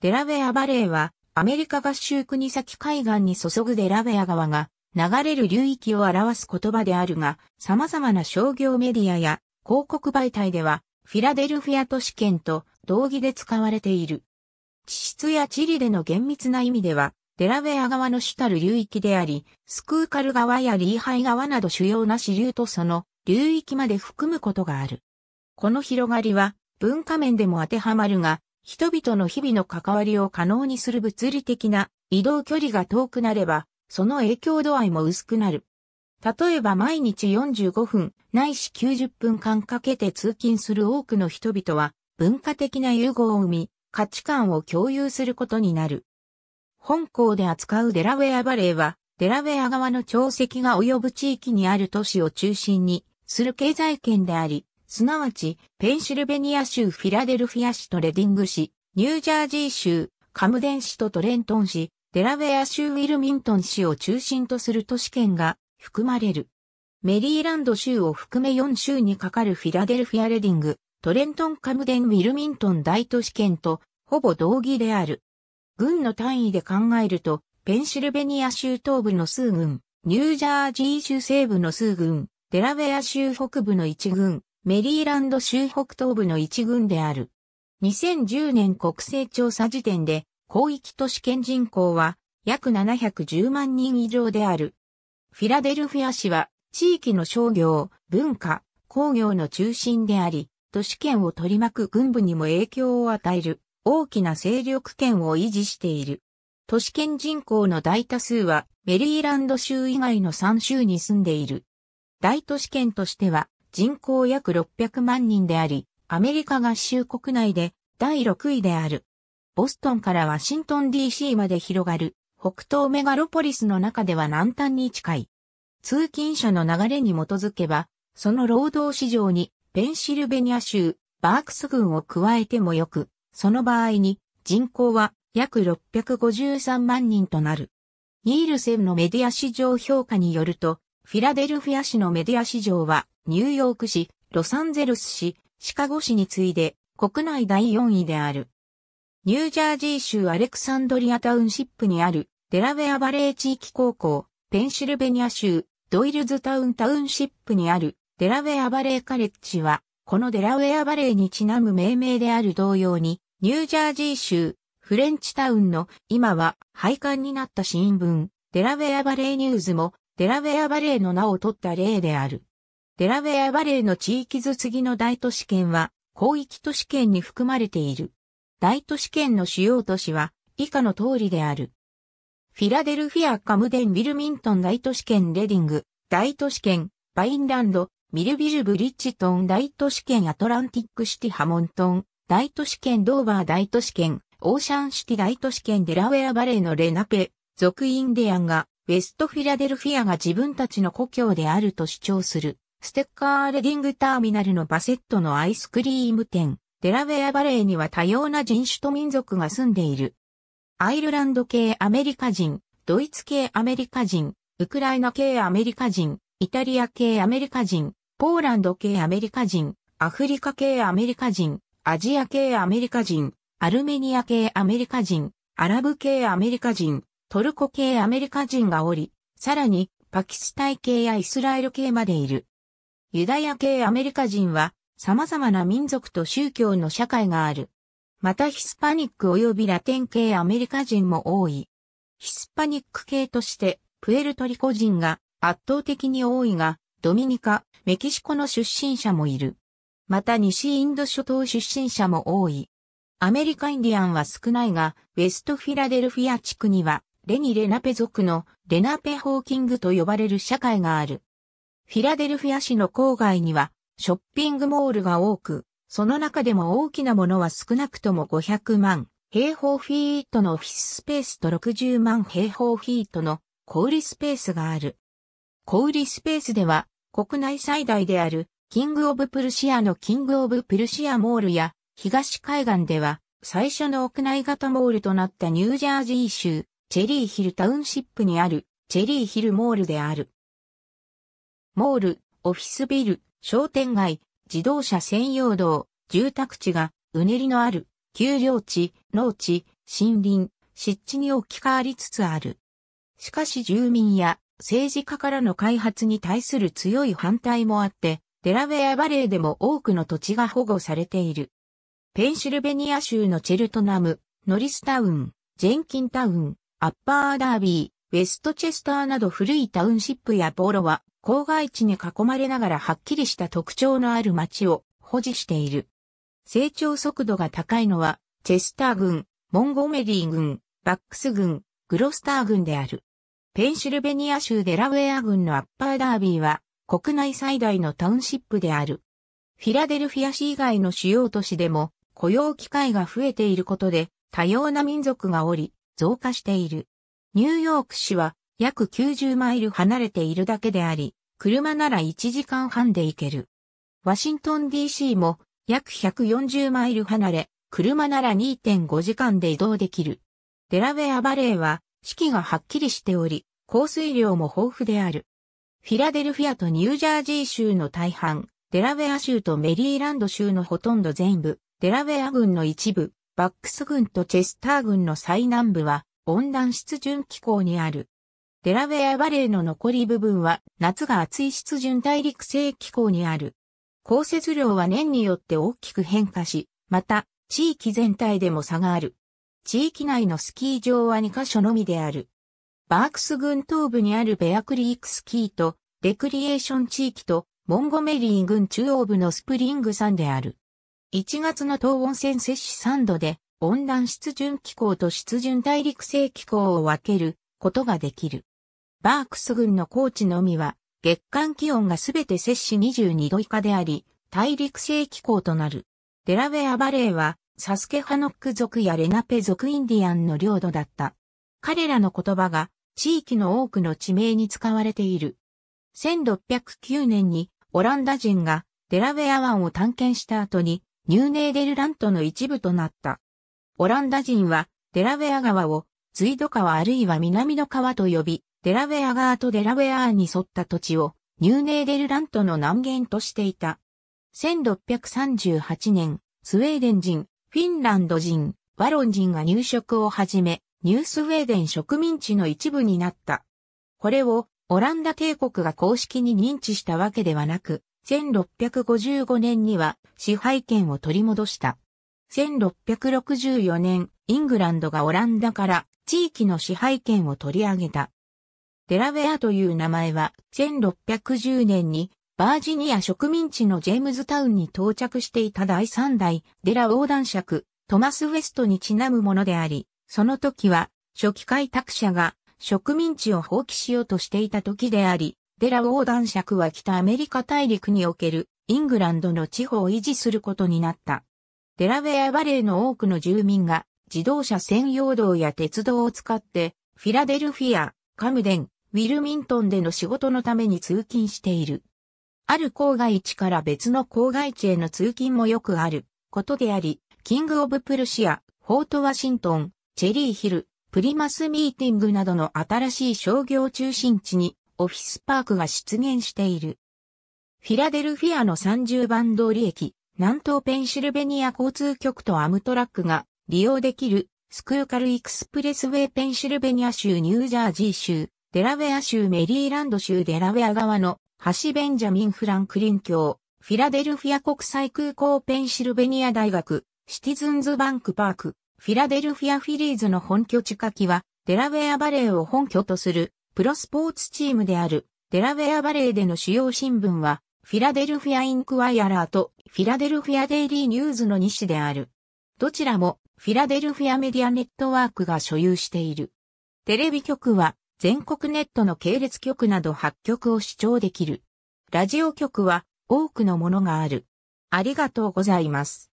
デラウェアバレーは、アメリカ合衆国先海岸に注ぐデラウェア川が流れる流域を表す言葉であるが、様々な商業メディアや広告媒体では、フィラデルフィア都市圏と同義で使われている。地質や地理での厳密な意味では、デラウェア川の主たる流域であり、スクーカル川やリーハイ川など主要な支流とその流域まで含むことがある。この広がりは文化面でも当てはまるが、人々の日々の関わりを可能にする物理的な移動距離が遠くなれば、その影響度合いも薄くなる。例えば毎日45分、ないし90分間かけて通勤する多くの人々は、文化的な融合を生み、価値観を共有することになる。本校で扱うデラウェアバレーは、デラウェア側の潮汐が及ぶ地域にある都市を中心にする経済圏であり、すなわち、ペンシルベニア州フィラデルフィア市とレディング市、ニュージャージー州、カムデン市とトレントン市、デラウェア州ウィルミントン市を中心とする都市圏が含まれる。メリーランド州を含め4州にかかるフィラデルフィアレディング、トレントンカムデンウィルミントン大都市圏とほぼ同義である。軍の単位で考えると、ペンシルベニア州東部の数軍、ニュージャージー州西部の数軍、デラウェア州北部の一軍、メリーランド州北東部の一郡である。2010年国勢調査時点で、広域都市圏人口は約710万人以上である。フィラデルフィア市は地域の商業、文化、工業の中心であり、都市圏を取り巻く軍部にも影響を与える大きな勢力圏を維持している。都市圏人口の大多数はメリーランド州以外の3州に住んでいる。大都市圏としては人口約600万人であり、アメリカ合衆国内で第6位である。ボストンからワシントン DC まで広がる北東メガロポリスの中では南端に近い。通勤者の流れに基づけば、その労働市場にペンシルベニア州、バークス郡を加えてもよく、その場合に人口は約653万人となる。ニールセンのメディア市場評価によると、フィラデルフィア市のメディア市場は、ニューヨーク市、ロサンゼルス市、シカゴ市に次いで、国内第4位である。ニュージャージー州アレクサンドリアタウンシップにある、デラウェアバレー地域高校、ペンシルベニア州、ドイルズタウンタウンシップにある、デラウェアバレーカレッジは、このデラウェアバレーにちなむ命名である同様に、ニュージャージー州、フレンチタウンの今は廃刊になった新聞、デラウェアバレーニューズもデラウェアバレーの名を取った例である。デラウェアバレーの地域ずつぎの大都市圏は、広域都市圏に含まれている。大都市圏の主要都市は、以下の通りである。フィラデルフィア、カムデン、ウィルミントン大都市圏、レディング、大都市圏、バインランド、ミルビル、ブリッジトン、大都市圏、アトランティックシティ、ハモントン、大都市圏、ドーバー大都市圏、オーシャンシティ大都市圏デラウェアバレーのレナペ、属インディアンがウェストフィラデルフィアが自分たちの故郷であると主張する、ステッカーレディングターミナルのバセットのアイスクリーム店、デラウェアバレーには多様な人種と民族が住んでいる。アイルランド系アメリカ人、ドイツ系アメリカ人、ウクライナ系アメリカ人、イタリア系アメリカ人、ポーランド系アメリカ人、アフリカ系アメリカ人、アジア系アメリカ人、アルメニア系アメリカ人、アラブ系アメリカ人、トルコ系アメリカ人がおり、さらにパキスタイ系やイスラエル系までいる。ユダヤ系アメリカ人は様々な民族と宗教の社会がある。またヒスパニック及びラテン系アメリカ人も多い。ヒスパニック系としてプエルトリコ人が圧倒的に多いが、ドミニカ、メキシコの出身者もいる。また西インド諸島出身者も多い。アメリカインディアンは少ないが、ウェストフィラデルフィア地区にはレニ・レナペ族のレナペホーキングと呼ばれる社会がある。フィラデルフィア市の郊外にはショッピングモールが多く、その中でも大きなものは少なくとも500万平方フィートのオフィススペースと60万平方フィートの小売スペースがある。小売スペースでは国内最大であるキングオブプルシアのキングオブプルシアモールや東海岸では最初の屋内型モールとなったニュージャージー州チェリーヒルタウンシップにある、チェリーヒルモールである。モール、オフィスビル、商店街、自動車専用道、住宅地が、うねりのある、丘陵地、農地、森林、湿地に置き換わりつつある。しかし住民や政治家からの開発に対する強い反対もあって、デラウェアバレーでも多くの土地が保護されている。ペンシルベニア州のチェルトナム、ノリスタウン、ジェンキンタウン、アッパーダービー、ウェストチェスターなど古いタウンシップやボロは、郊外地に囲まれながらはっきりした特徴のある街を保持している。成長速度が高いのは、チェスター郡、モンゴメリー郡、バックス郡、グロスター郡である。ペンシルベニア州デラウェア郡のアッパーダービーは、国内最大のタウンシップである。フィラデルフィア市以外の主要都市でも、雇用機会が増えていることで、多様な民族がおり、増加している。ニューヨーク市は約90マイル離れているだけであり、車なら1時間半で行ける。ワシントン DC も約140マイル離れ、車なら2.5時間で移動できる。デラウェアバレーは四季がはっきりしており、降水量も豊富である。フィラデルフィアとニュージャージー州の大半、デラウェア州とメリーランド州のほとんど全部、デラウェア郡の一部、バックス郡とチェスター郡の最南部は温暖湿潤気候にある。デラウェアバレーの残り部分は夏が暑い湿潤大陸性気候にある。降雪量は年によって大きく変化し、また地域全体でも差がある。地域内のスキー場は2カ所のみである。バークス郡東部にあるベアクリークスキーとレクリエーション地域とモンゴメリー郡中央部のスプリング山である。1月の東温泉摂氏3度で、温暖湿潤気候と湿潤大陸性気候を分けることができる。バークス軍の高地のみは、月間気温がすべて摂氏22度以下であり、大陸性気候となる。デラウェアバレーは、サスケハノック族やレナペ族インディアンの領土だった。彼らの言葉が、地域の多くの地名に使われている。1609年に、オランダ人が、デラウェア湾を探検した後に、ニューネーデルラントの一部となった。オランダ人は、デラウェア川を、ツイド川あるいは南の川と呼び、デラウェア川とデラウェアに沿った土地を、ニューネーデルラントの南限としていた。1638年、スウェーデン人、フィンランド人、ワロン人が入植を始め、ニュースウェーデン植民地の一部になった。これを、オランダ帝国が公式に認知したわけではなく、1655年には支配権を取り戻した。1664年、イングランドがオランダから地域の支配権を取り上げた。デラウェアという名前は1610年にバージニア植民地のジェームズタウンに到着していた第3代デラ横断爵トマス・ウェストにちなむものであり、その時は初期開拓者が植民地を放棄しようとしていた時であり、デラ横断爵は北アメリカ大陸におけるイングランドの地方を維持することになった。デラウェアバレーの多くの住民が自動車専用道や鉄道を使ってフィラデルフィア、カムデン、ウィルミントンでの仕事のために通勤している。ある郊外地から別の郊外地への通勤もよくあることであり、キング・オブ・プルシア、フォート・ワシントン、チェリーヒル、プリマス・ミーティングなどの新しい商業中心地にオフィスパークが出現している。フィラデルフィアの30番通り駅、南東ペンシルベニア交通局とアムトラックが利用できるスクーカルエクスプレスウェイペンシルベニア州ニュージャージー州、デラウェア州メリーランド州デラウェア側の橋ベンジャミン・フランクリン橋、フィラデルフィア国際空港ペンシルベニア大学、シティズンズバンクパーク、フィラデルフィアフィリーズの本拠地下機は、デラウェアバレーを本拠とするプロスポーツチームであるデラウェアバレーでの主要新聞はフィラデルフィア・インクワイアラーとフィラデルフィア・デイリー・ニューズの2紙である。どちらもフィラデルフィアメディアネットワークが所有している。テレビ局は全国ネットの系列局など8局を視聴できる。ラジオ局は多くのものがある。ありがとうございます。